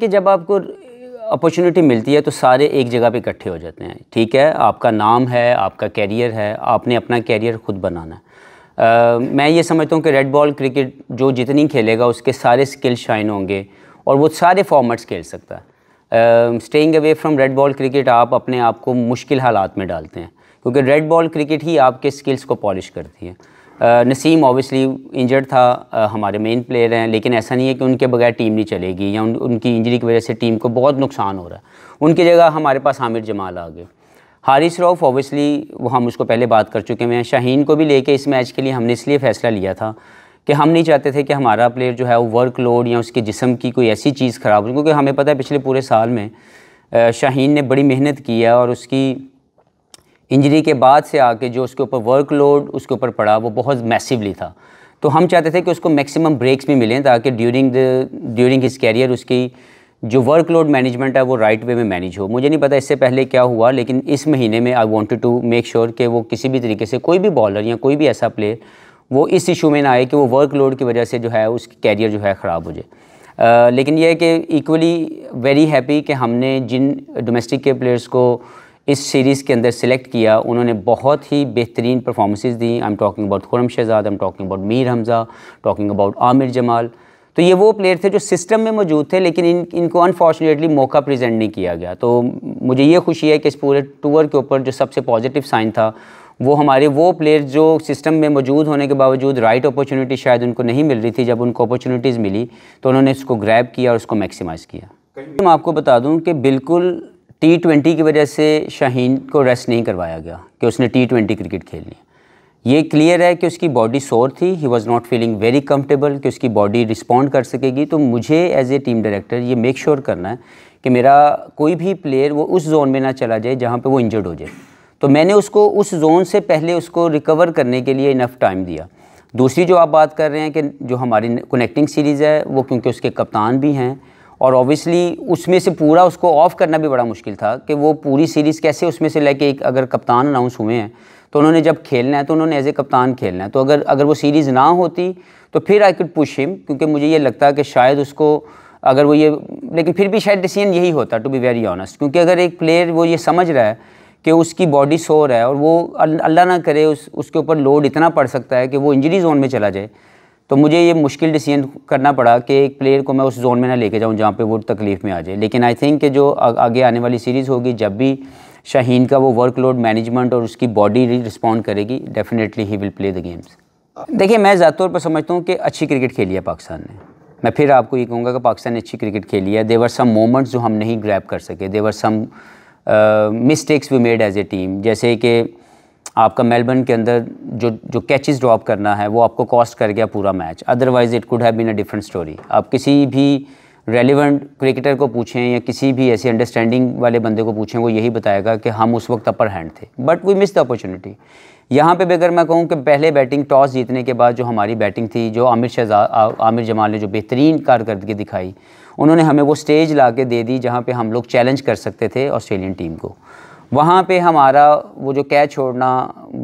कि जब आपको अपॉर्चुनिटी मिलती है तो सारे एक जगह पे इकट्ठे हो जाते हैं ठीक है आपका नाम है आपका कैरियर है आपने अपना कैरियर खुद बनाना है आ, मैं ये समझता हूँ कि रेड बॉल क्रिकेट जो जितनी खेलेगा उसके सारे स्किल शाइन होंगे और वो सारे फॉर्मेट्स खेल सकता है staying away from red ball cricket आप अपने आप को मुश्किल हालात में डालते हैं क्योंकि रेड बॉल क्रिकेट ही आपके स्किल्स को पॉलिश करती है नसीम ऑब्वियसली इंजर्ड था हमारे मेन प्लेयर हैं लेकिन ऐसा नहीं है कि उनके बगैर टीम नहीं चलेगी या उन, उनकी इंजरी की वजह से टीम को बहुत नुकसान हो रहा है उनकी जगह हमारे पास आमिर जमाल आ गए हारिस रऊफ़ ऑब्वियसली वो हम उसको पहले बात कर चुके हैं शाहीन को भी लेके इस मैच के लिए हमने इसलिए फ़ैसला लिया था कि हम नहीं चाहते थे कि हमारा प्लेयर जो है वो वर्क लोड या उसके जिसम की कोई ऐसी चीज़ ख़राब हो क्योंकि हमें पता है पिछले पूरे साल में शाहीन ने बड़ी मेहनत की है और उसकी इंजरी के बाद से आके जो उसके ऊपर वर्कलोड उसके ऊपर पड़ा वो बहुत मैसिवली था तो हम चाहते थे कि उसको मैक्सिमम ब्रेक्स भी मिलें ताकि during the during his career उसकी जो वर्कलोड मैनेजमेंट है वो राइट वे में मैनेज हो मुझे नहीं पता इससे पहले क्या हुआ लेकिन इस महीने में I want to make sure कि वो किसी भी तरीके से कोई भी बॉलर या कोई भी ऐसा प्लेयर वो इस इशू में ना आए कि वो वर्कलोड की वजह से जो है उसकी कैरियर जो है ख़राब हो जाए लेकिन यह है कि इक्वली वेरी हैप्पी कि हमने जिन डोमेस्टिक के प्लेयर्स को इस सीरीज़ के अंदर सेलेक्ट किया उन्होंने बहुत ही बेहतरीन परफॉर्मेंसेज दी I am talking about Khurram Shahzad I am talking about Mir Hamza talking about Aamir Jamal तो ये वो प्लेयर थे जो सिस्टम में मौजूद थे लेकिन इन इनको अनफॉर्चुनेटली मौका प्रेजेंट नहीं किया गया तो मुझे ये खुशी है कि इस पूरे टूर के ऊपर जो सबसे पॉजिटिव साइन था वो हमारे वो प्लेयर जो सिस्टम में मौजूद होने के बावजूद राइट अपॉर्चुनिटी शायद उनको नहीं मिल रही थी जब उनको अपॉर्चुनिटीज़ मिली तो उन्होंने उसको ग्रैब किया और उसको मैक्सिमाइज़ किया मैं आपको बता दूं कि बिल्कुल टी ट्वेंटी की वजह से शाहीन को रेस्ट नहीं करवाया गया कि उसने टी ट्वेंटी क्रिकेट खेलनी ये क्लियर है कि उसकी बॉडी सोर थी he was not feeling very comfortable कि उसकी बॉडी रिस्पॉन्ड कर सकेगी तो मुझे एज ए टीम डायरेक्टर ये मेक श्योर sure करना है कि मेरा कोई भी प्लेयर वो उस जोन में ना चला जाए जहाँ पे वो इंजर्ड हो जाए तो मैंने उसको उस जोन से पहले उसको रिकवर करने के लिए इनफ टाइम दिया दूसरी जो आप बात कर रहे हैं कि जो हमारी कनेक्टिंग सीरीज़ है वो क्योंकि उसके कप्तान भी हैं और ऑब्वियसली उसमें से पूरा उसको ऑफ करना भी बड़ा मुश्किल था कि वो पूरी सीरीज़ कैसे उसमें से लेके एक अगर कप्तान अनाउंस हुए हैं तो उन्होंने जब खेलना है तो उन्होंने एज ए कप्तान खेलना है तो अगर अगर वो सीरीज़ ना होती तो फिर आई कुड पुश हिम क्योंकि मुझे ये लगता है कि शायद उसको अगर वो ये लेकिन फिर भी शायद डिसीजन यही होता टू बी वेरी ऑनेस्ट क्योंकि अगर एक प्लेयर वो ये समझ रहा है कि उसकी बॉडी सो रहा है और वो अल्लाह ना करे उस उसके ऊपर लोड इतना पड़ सकता है कि वो इंजरी जोन में चला जाए तो मुझे ये मुश्किल डिसीजन करना पड़ा कि एक प्लेयर को मैं उस जोन में ना लेके जाऊँ जहाँ पे वो तकलीफ़ में आ जाए लेकिन आई थिंक कि जो आगे आने वाली सीरीज़ होगी जब भी शाहीन का वो वर्कलोड मैनेजमेंट और उसकी बॉडी रिस्पॉन्ड करेगी definitely he will play the games देखिए मैं ज़्यादा तौर पर समझता हूँ कि अच्छी क्रिकेट खेली है पाकिस्तान ने मैं फिर आपको ये कहूँगा कि पाकिस्तान ने अच्छी क्रिकेट खेली है देवर सम मोमेंट्स जो हम नहीं ग्रैप कर सके there were some mistakes we made as a team जैसे कि आपका मेलबर्न के अंदर जो जो कैचेस ड्रॉप करना है वो आपको कॉस्ट कर गया पूरा match otherwise it could have been a different story आप किसी भी रेलिवेंट क्रिकेटर को पूछें या किसी भी ऐसे अंडरस्टैंडिंग वाले बंदे को पूछें वो यही बताएगा कि हम उस वक्त अपर हैंड थे but we miss the opportunity यहाँ पे भी अगर मैं कहूँ कि पहले बैटिंग टॉस जीतने के बाद जो हमारी बैटिंग थी जो आमिर शहजा आमिर जमाल ने जो बेहतरीन कारकर्दगी दिखाई उन्होंने हमें वो स्टेज ला के दे दी जहाँ पे हम लोग चैलेंज कर सकते थे ऑस्ट्रेलियन टीम को वहाँ पे हमारा वो जो कैच छोड़ना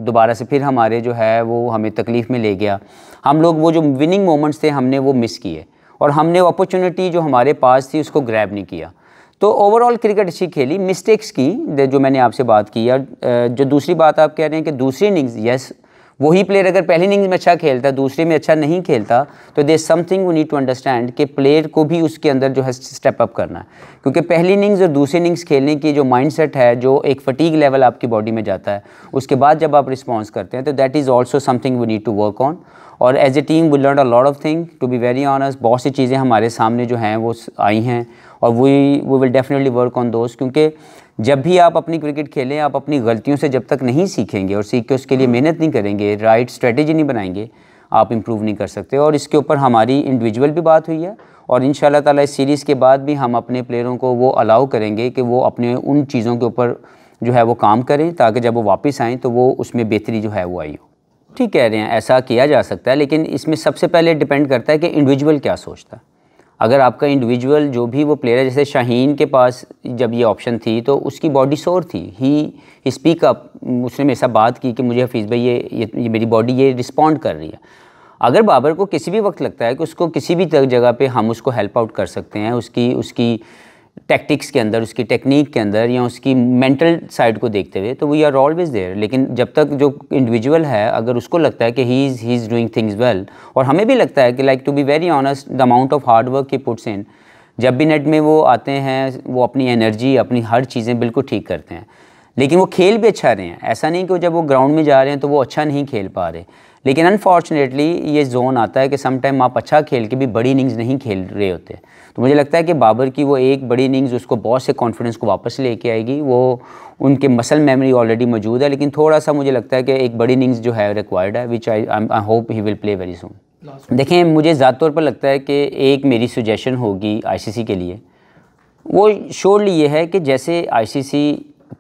दोबारा से फिर हमारे जो है वो हमें तकलीफ़ में ले गया हम लोग वो जो विनिंग मोमेंट्स थे हमने वो मिस किए और हमने वो अपॉर्चुनिटी जो हमारे पास थी उसको ग्रैब नहीं किया तो ओवरऑल क्रिकेट अच्छी खेली मिस्टेक्स की जो मैंने आपसे बात की और जो दूसरी बात आप कह रहे हैं कि दूसरी इनिंग्स यस वही प्लेयर अगर पहली इनिंग्स में अच्छा खेलता दूसरी में अच्छा नहीं खेलता तो they something we need to understand कि प्लेयर को भी उसके अंदर जो है स्टेप अप करना क्योंकि पहली इनिंग्स और दूसरी इनिंग्स खेलने की जो माइंडसेट है जो एक फटीक लेवल आपकी बॉडी में जाता है उसके बाद जब आप रिस्पॉन्स करते हैं तो that is also something we need to work on और as a team we learn a lot of thing to be very honest बहुत सी चीज़ें हमारे सामने जो हैं वो आई हैं और we we will definitely work on दोस्त क्योंकि जब भी आप अपनी क्रिकेट खेलें आप अपनी गलतियों से जब तक नहीं सीखेंगे और सीख के उसके लिए हम्म। मेहनत नहीं करेंगे राइट स्ट्रेटेजी नहीं बनाएंगे आप इम्प्रूव नहीं कर सकते और इसके ऊपर हमारी इंडिविजुअल भी बात हुई है और इन ताला इस सीरीज़ के बाद भी हम अपने प्लेयरों को वो अलाउ करेंगे कि वो अपने उन चीज़ों के ऊपर जो है वो काम करें ताकि जब वो वापस आएँ तो वो उसमें बेहतरी जो है वो आई हो ठीक कह रहे हैं ऐसा किया जा सकता है लेकिन इसमें सबसे पहले डिपेंड करता है कि इंडिविजुअल क्या सोचता है अगर आपका इंडिविजुअल जो भी वो प्लेयर है जैसे शाहीन के पास जब ये ऑप्शन थी तो उसकी बॉडी शोर थी ही स्पीक अप उसने मेरे साथ बात की कि मुझे हफीज़ भाई ये ये, ये मेरी बॉडी ये रिस्पॉन्ड कर रही है अगर बाबर को किसी भी वक्त लगता है कि उसको किसी भी जगह पे हम उसको हेल्प आउट कर सकते हैं उसकी उसकी टैक्टिक्स के अंदर उसकी टेक्निक के अंदर या उसकी मेंटल साइड को देखते हुए तो वी आर ऑलवेज देयर लेकिन जब तक जो इंडिविजुअल है अगर उसको लगता है कि he is he is doing things well और हमें भी लगता है कि like to be very honest the amount of hard work की पुट्स इन जब भी नेट में वो आते हैं वो अपनी एनर्जी अपनी हर चीज़ें बिल्कुल ठीक करते हैं लेकिन वो खेल भी अच्छा रहे हैं ऐसा नहीं कि जब वो ग्राउंड में जा रहे हैं तो वो अच्छा नहीं खेल पा रहे लेकिन अनफॉर्चुनेटली ये जोन आता है कि समटाइम आप अच्छा खेल के भी बड़ी इनिंग्स नहीं खेल रहे होते तो मुझे लगता है कि बाबर की वो एक बड़ी इनिंग्स उसको बहुत से कॉन्फिडेंस को वापस लेके आएगी वो उनके मसल मेमोरी ऑलरेडी मौजूद है लेकिन थोड़ा सा मुझे लगता है कि एक बड़ी इनिंग्स जो है रिक्वायर्ड है which I I hope he will play very soon देखें मुझे ज़्यादा तौर पर लगता है कि एक मेरी सुजेशन होगी आई के लिए वो शोरली ये है कि जैसे आई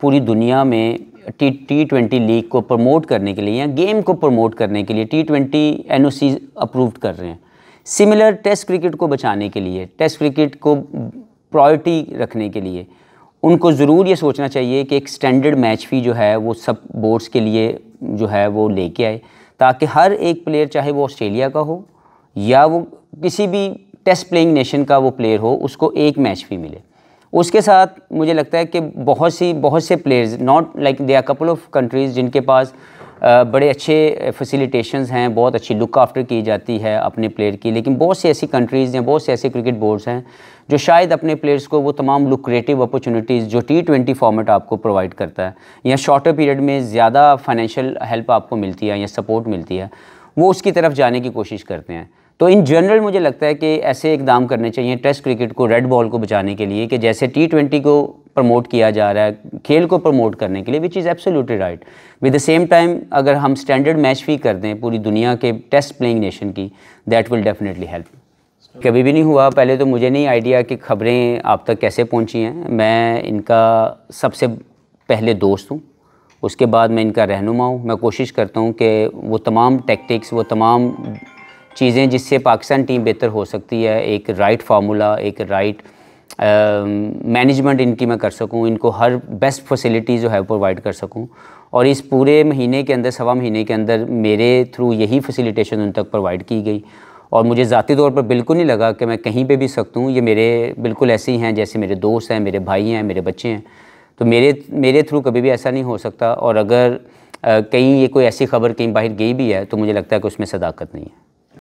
पूरी दुनिया में टी टी ट्वेंटी लीग को प्रमोट करने के लिए या गेम को प्रमोट करने के लिए टी ट्वेंटी एन अप्रूव कर रहे हैं सिमिलर टेस्ट क्रिकेट को बचाने के लिए टेस्ट क्रिकेट को प्रायोरिटी रखने के लिए उनको ज़रूर ये सोचना चाहिए कि एक स्टैंडर्ड मैच फ़ी जो है वो सब बोर्ड्स के लिए जो है वो लेके आए ताकि हर एक प्लेयर चाहे वो ऑस्ट्रेलिया का हो या वो किसी भी टेस्ट प्लेइंग नेशन का वो प्लेयर हो उसको एक मैच फ़ी मिले उसके साथ मुझे लगता है कि बहुत सी बहुत से players not like they are couple of countries जिनके पास बड़े अच्छे फैसिलिटेशन हैं बहुत अच्छी लुक आफ्टर की जाती है अपने प्लेयर की लेकिन बहुत सी ऐसी कंट्रीज़ हैं बहुत से ऐसे क्रिकेट बोर्ड्स हैं जो शायद अपने प्लेयर्स को वो तमाम लुक्रेटिव अपॉर्चुनिटीज़ जो टी ट्वेंटी फॉर्मेट आपको प्रोवाइड करता है या शॉर्टर पीरियड में ज़्यादा फाइनेंशियल हेल्प आपको मिलती है या सपोर्ट मिलती है वो उसकी तरफ जाने की कोशिश करते हैं तो इन जनरल मुझे लगता है कि ऐसे इकदाम करने चाहिए टेस्ट क्रिकेट को रेड बॉल को बचाने के लिए कि जैसे टी ट्वेंटी को प्रमोट किया जा रहा है खेल को प्रमोट करने के लिए which is absolutely right with the same time अगर हम स्टैंडर्ड मैच भी कर दें पूरी दुनिया के टेस्ट प्लेइंग नेशन की दैट विल डेफिनेटली हेल्प कभी भी नहीं हुआ पहले तो मुझे नहीं आइडिया कि खबरें आप तक कैसे पहुंची हैं मैं इनका सबसे पहले दोस्त हूँ उसके बाद मैं इनका रहनुमा हूँ मैं कोशिश करता हूँ कि वो तमाम टैक्टिक्स वो तमाम चीज़ें जिससे पाकिस्तान टीम बेहतर हो सकती है एक राइट फार्मूला एक राइट मैनेजमेंट इनकी मैं कर सकूं इनको हर बेस्ट फैसिलिटी जो है प्रोवाइड कर सकूं और इस पूरे महीने के अंदर सवा महीने के अंदर मेरे थ्रू यही फैसिलिटेशन उन तक प्रोवाइड की गई और मुझे ज़ाती तौर पर बिल्कुल नहीं लगा कि मैं कहीं पे भी सकता हूँ ये मेरे बिल्कुल ऐसे ही हैं जैसे मेरे दोस्त हैं मेरे भाई हैं मेरे बच्चे हैं तो मेरे मेरे थ्रू कभी भी ऐसा नहीं हो सकता और अगर कहीं ये कोई ऐसी खबर कहीं बाहर गई भी है तो मुझे लगता है कि उसमें सदाकत नहीं है